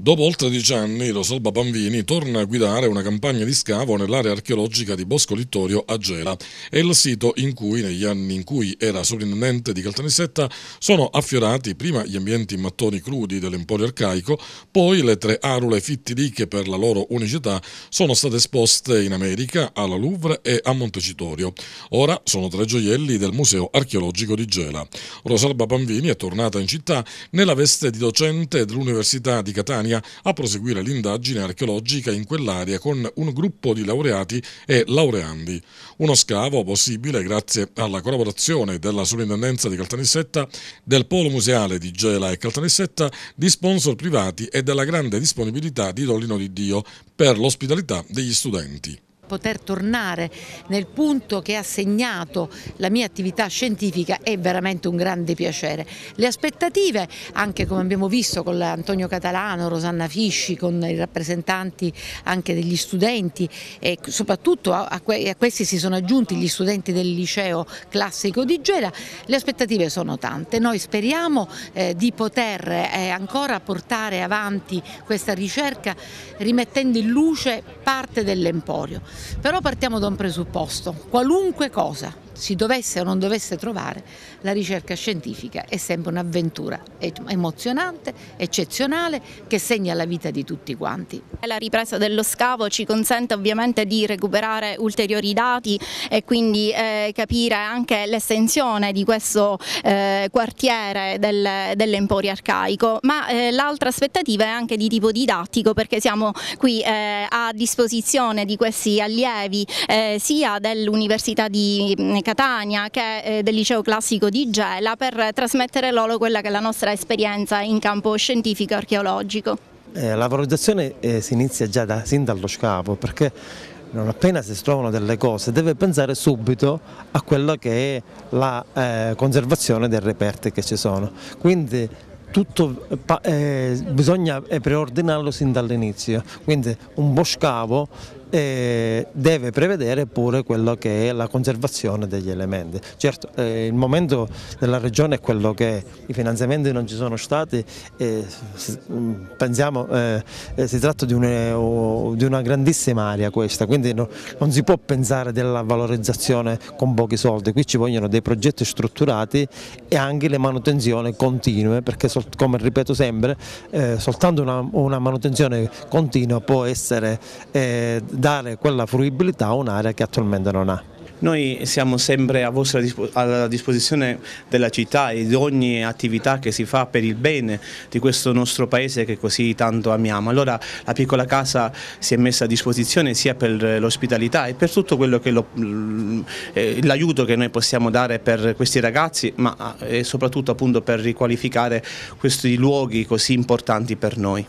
Dopo oltre dieci anni, Rosalba Salva Panvini torna a guidare una campagna di scavo nell'area archeologica di Bosco Littorio a Gela. È il sito in cui, negli anni in cui era sovrintendente di Caltanissetta, sono affiorati prima gli ambienti in mattoni crudi dell'emporio arcaico, poi le tre arule fittili che per la loro unicità sono state esposte in America, alla Louvre e a Montecitorio. Ora sono tre gioielli del Museo archeologico di Gela. Rosalba Panvini è tornata in città nella veste di docente dell'Università di Catania Catania a proseguire l'indagine archeologica in quell'area con un gruppo di laureati e laureandi. Uno scavo possibile grazie alla collaborazione della Sovrintendenza di Caltanissetta, del Polo Museale di Gela e Caltanissetta, di sponsor privati e della grande disponibilità di Dolino di Dio per l'ospitalità degli studenti poter tornare nel punto che ha segnato la mia attività scientifica è veramente un grande piacere. Le aspettative, anche come abbiamo visto con Antonio Catalano, Rosanna Fisci, con i rappresentanti anche degli studenti e soprattutto a, que a questi si sono aggiunti gli studenti del liceo classico di Gela, le aspettative sono tante. Noi speriamo eh, di poter eh, ancora portare avanti questa ricerca rimettendo in luce parte dell'emporio. Però partiamo da un presupposto, qualunque cosa, si dovesse o non dovesse trovare, la ricerca scientifica è sempre un'avventura emozionante, eccezionale, che segna la vita di tutti quanti. La ripresa dello scavo ci consente ovviamente di recuperare ulteriori dati e quindi eh, capire anche l'estensione di questo eh, quartiere del, dell'Emporio Arcaico, ma eh, l'altra aspettativa è anche di tipo didattico perché siamo qui eh, a disposizione di questi allievi eh, sia dell'Università di mm, Catania che è eh, del liceo classico di Gela per trasmettere loro quella che è la nostra esperienza in campo scientifico e archeologico. Eh, la valorizzazione eh, si inizia già da, sin dallo scavo perché non appena si trovano delle cose deve pensare subito a quella che è la eh, conservazione dei reperti che ci sono. Quindi tutto eh, eh bisogna eh, preordinarlo sin dall'inizio, quindi un buon scavo deve prevedere pure quello che è la conservazione degli elementi. Certo eh, il momento della regione è quello che i finanziamenti non ci sono stati, mm, eh, pensiamo eh, si tratta di, un, di, una grandissima area questa, quindi no, non si può pensare della valorizzazione con pochi soldi, qui ci vogliono dei progetti strutturati e anche le manutenzioni continue perché come ripeto sempre eh, soltanto una, una, manutenzione continua può essere eh, dare quella fruibilità a un'area che attualmente non ha. Noi siamo sempre a vostra alla disposizione della città e di ogni attività che si fa per il bene di questo nostro paese che così tanto amiamo. Allora la piccola casa si è messa a disposizione sia per l'ospitalità e per tutto quello che eh, l'aiuto che noi possiamo dare per questi ragazzi, ma eh, soprattutto appunto per riqualificare questi luoghi così importanti per noi.